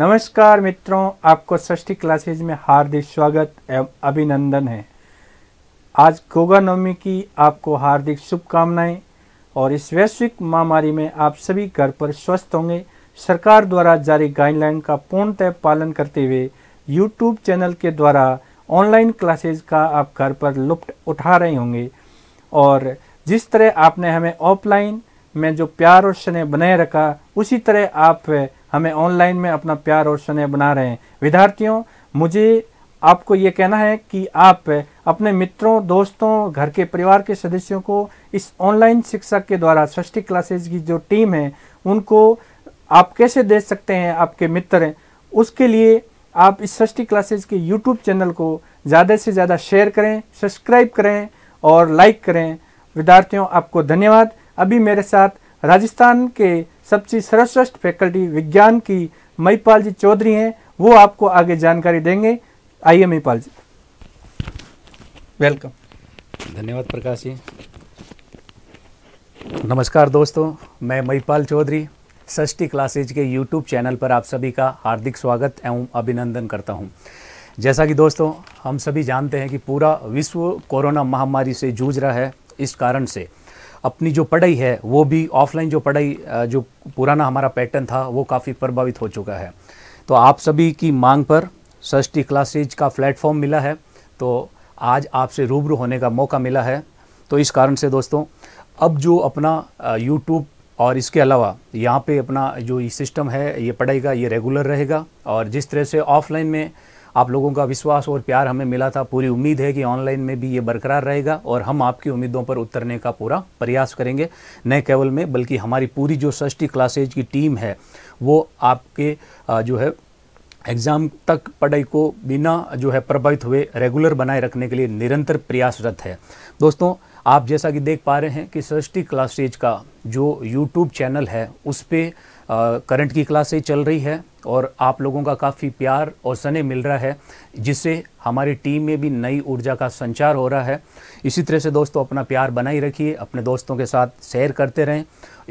नमस्कार मित्रों आपको षष्ठी क्लासेज में हार्दिक स्वागत एवं अभिनंदन है आज गोगा नवमी की आपको हार्दिक शुभकामनाएं और इस वैश्विक महामारी में आप सभी घर पर स्वस्थ होंगे सरकार द्वारा जारी गाइडलाइन का पूर्णतः पालन करते हुए यूट्यूब चैनल के द्वारा ऑनलाइन क्लासेज का आप घर पर लुप्त उठा रहे होंगे और जिस तरह आपने हमें ऑफलाइन में जो प्यार और स्नेह बनाए रखा उसी तरह आप हमें ऑनलाइन में अपना प्यार और स्नेह बना रहे हैं विद्यार्थियों मुझे आपको ये कहना है कि आप अपने मित्रों दोस्तों घर के परिवार के सदस्यों को इस ऑनलाइन शिक्षा के द्वारा सृष्टि क्लासेज की जो टीम है उनको आप कैसे दे सकते हैं आपके मित्र हैं उसके लिए आप इस सृष्टि क्लासेज के यूट्यूब चैनल को ज़्यादा से ज़्यादा शेयर करें सब्सक्राइब करें और लाइक करें विद्यार्थियों आपको धन्यवाद अभी मेरे साथ राजस्थान के सबसे सर्वश्रेष्ठ फैकल्टी विज्ञान की महिपाल जी चौधरी हैं वो आपको आगे जानकारी देंगे आइए महिपाल जी वेलकम धन्यवाद प्रकाश जी नमस्कार दोस्तों मैं महिपाल चौधरी सष्टी क्लासेज के यूट्यूब चैनल पर आप सभी का हार्दिक स्वागत एवं अभिनंदन करता हूं। जैसा कि दोस्तों हम सभी जानते हैं कि पूरा विश्व कोरोना महामारी से जूझ रहा है इस कारण से अपनी जो पढ़ाई है वो भी ऑफलाइन जो पढ़ाई जो पुराना हमारा पैटर्न था वो काफ़ी प्रभावित हो चुका है तो आप सभी की मांग पर सस्टी क्लासेज का प्लेटफॉर्म मिला है तो आज आपसे रूबरू होने का मौका मिला है तो इस कारण से दोस्तों अब जो अपना यूट्यूब और इसके अलावा यहाँ पे अपना जो सिस्टम है ये पढ़ाई का ये रेगुलर रहेगा और जिस तरह से ऑफलाइन में आप लोगों का विश्वास और प्यार हमें मिला था पूरी उम्मीद है कि ऑनलाइन में भी ये बरकरार रहेगा और हम आपकी उम्मीदों पर उतरने का पूरा प्रयास करेंगे न केवल में बल्कि हमारी पूरी जो षष्ठी क्लासेज की टीम है वो आपके जो है एग्ज़ाम तक पढ़ाई को बिना जो है प्रभावित हुए रेगुलर बनाए रखने के लिए निरंतर प्रयासरत है दोस्तों आप जैसा कि देख पा रहे हैं कि सृष्टि क्लासेज का जो यूट्यूब चैनल है उस पर करंट की क्लासेज चल रही है और आप लोगों का काफ़ी प्यार और स्नेह मिल रहा है जिससे हमारी टीम में भी नई ऊर्जा का संचार हो रहा है इसी तरह से दोस्तों अपना प्यार बनाए रखिए अपने दोस्तों के साथ शेयर करते रहें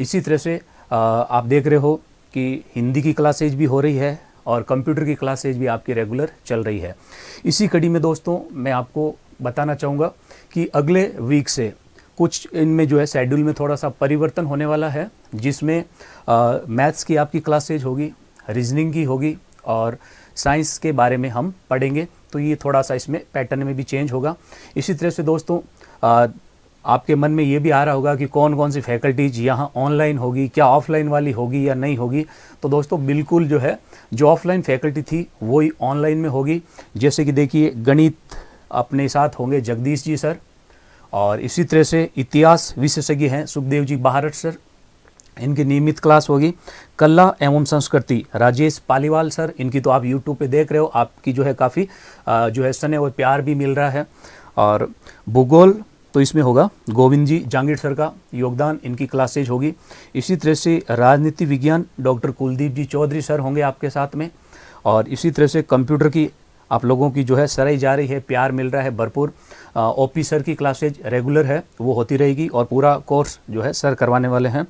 इसी तरह से आप देख रहे हो कि हिंदी की क्लासेज भी हो रही है और कंप्यूटर की क्लासेज भी आपकी रेगुलर चल रही है इसी कड़ी में दोस्तों मैं आपको बताना चाहूँगा कि अगले वीक से कुछ इनमें जो है शेड्यूल में थोड़ा सा परिवर्तन होने वाला है जिसमें मैथ्स की आपकी क्लासेज होगी रीजनिंग की होगी और साइंस के बारे में हम पढ़ेंगे तो ये थोड़ा सा इसमें पैटर्न में भी चेंज होगा इसी तरह से दोस्तों आ, आपके मन में ये भी आ रहा होगा कि कौन कौन सी फैकल्टीज यहाँ ऑनलाइन होगी क्या ऑफलाइन वाली होगी या नहीं होगी तो दोस्तों बिल्कुल जो है जो ऑफलाइन फैकल्टी थी वही ऑनलाइन में होगी जैसे कि देखिए गणित अपने साथ होंगे जगदीश जी सर और इसी तरह से इतिहास विशेषज्ञ हैं सुखदेव जी बहारट सर इनकी नियमित क्लास होगी कला एवं संस्कृति राजेश पालीवाल सर इनकी तो आप यूट्यूब पे देख रहे हो आपकी जो है काफ़ी जो है स्नेह और प्यार भी मिल रहा है और भूगोल तो इसमें होगा गोविंद जी जांगीर सर का योगदान इनकी क्लासेज होगी इसी तरह से राजनीति विज्ञान डॉक्टर कुलदीप जी चौधरी सर होंगे आपके साथ में और इसी तरह से कंप्यूटर की आप लोगों की जो है सराई जा रही है प्यार मिल रहा है भरपूर ओपी सर की क्लासेज रेगुलर है वो होती रहेगी और पूरा कोर्स जो है सर करवाने वाले हैं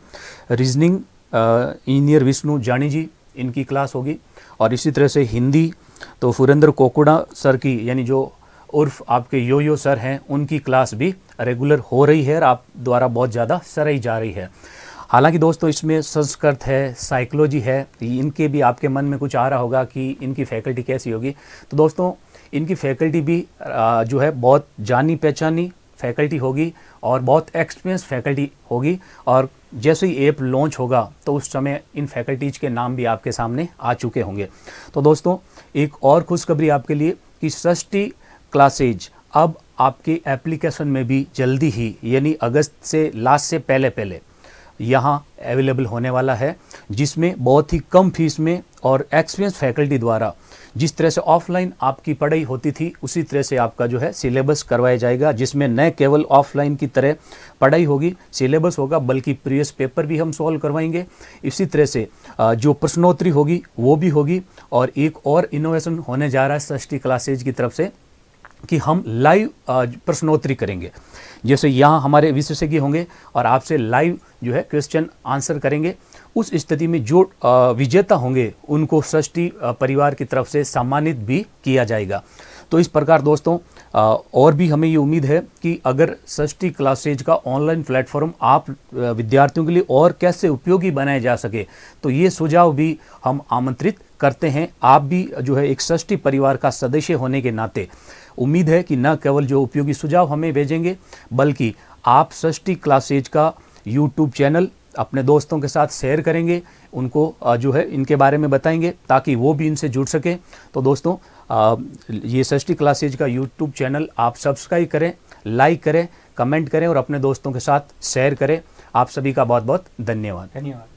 रीजनिंग इंजीनियर विष्णु जानी जी इनकी क्लास होगी और इसी तरह से हिंदी तो सुरेंद्र कोकुड़ा सर की यानी जो उर्फ आपके यो यो सर हैं उनकी क्लास भी रेगुलर हो रही है और आप द्वारा बहुत ज़्यादा सराई जा रही है हालांकि दोस्तों इसमें संस्कृत है साइकोलॉजी है इनके भी आपके मन में कुछ आ रहा होगा कि इनकी फैकल्टी कैसी होगी तो दोस्तों इनकी फैकल्टी भी जो है बहुत जानी पहचानी फैकल्टी होगी और बहुत एक्सपीरियंस फैकल्टी होगी और जैसे ही ऐप लॉन्च होगा तो उस समय इन फैकल्टीज़ के नाम भी आपके सामने आ चुके होंगे तो दोस्तों एक और खुशखबरी आपके लिए कि सृष्टि क्लासेज अब आपके एप्लीकेशन में भी जल्दी ही यानी अगस्त से लास्ट से पहले पहले यहाँ अवेलेबल होने वाला है जिसमें बहुत ही कम फीस में और एक्सपीरियंस फैकल्टी द्वारा जिस तरह से ऑफलाइन आपकी पढ़ाई होती थी उसी तरह से आपका जो है सिलेबस करवाया जाएगा जिसमें न केवल ऑफलाइन की तरह पढ़ाई होगी सिलेबस होगा बल्कि प्रीवियस पेपर भी हम सॉल्व करवाएंगे इसी तरह से जो प्रश्नोत्तरी होगी वो भी होगी और एक और इनोवेशन होने जा रहा है सस्टी क्लासेज की तरफ से कि हम लाइव प्रश्नोत्तरी करेंगे जैसे यहाँ हमारे विशेषज्ञ होंगे और आपसे लाइव जो है क्वेश्चन आंसर करेंगे उस स्थिति में जो विजेता होंगे उनको सृष्टि परिवार की तरफ से सम्मानित भी किया जाएगा तो इस प्रकार दोस्तों और भी हमें ये उम्मीद है कि अगर सृष्टि क्लासेज का ऑनलाइन प्लेटफॉर्म आप विद्यार्थियों के लिए और कैसे उपयोगी बनाया जा सके तो ये सुझाव भी हम आमंत्रित करते हैं आप भी जो है एक सृष्टि परिवार का सदस्य होने के नाते उम्मीद है कि न केवल जो उपयोगी सुझाव हमें भेजेंगे बल्कि आप सृष्टि क्लासेज का यूट्यूब चैनल अपने दोस्तों के साथ शेयर करेंगे उनको जो है इनके बारे में बताएंगे ताकि वो भी इनसे जुड़ सकें तो दोस्तों ये सृष्टि क्लासेज का यूट्यूब चैनल आप सब्सक्राइब करें लाइक करें कमेंट करें और अपने दोस्तों के साथ शेयर करें आप सभी का बहुत बहुत धन्यवाद धन्यवाद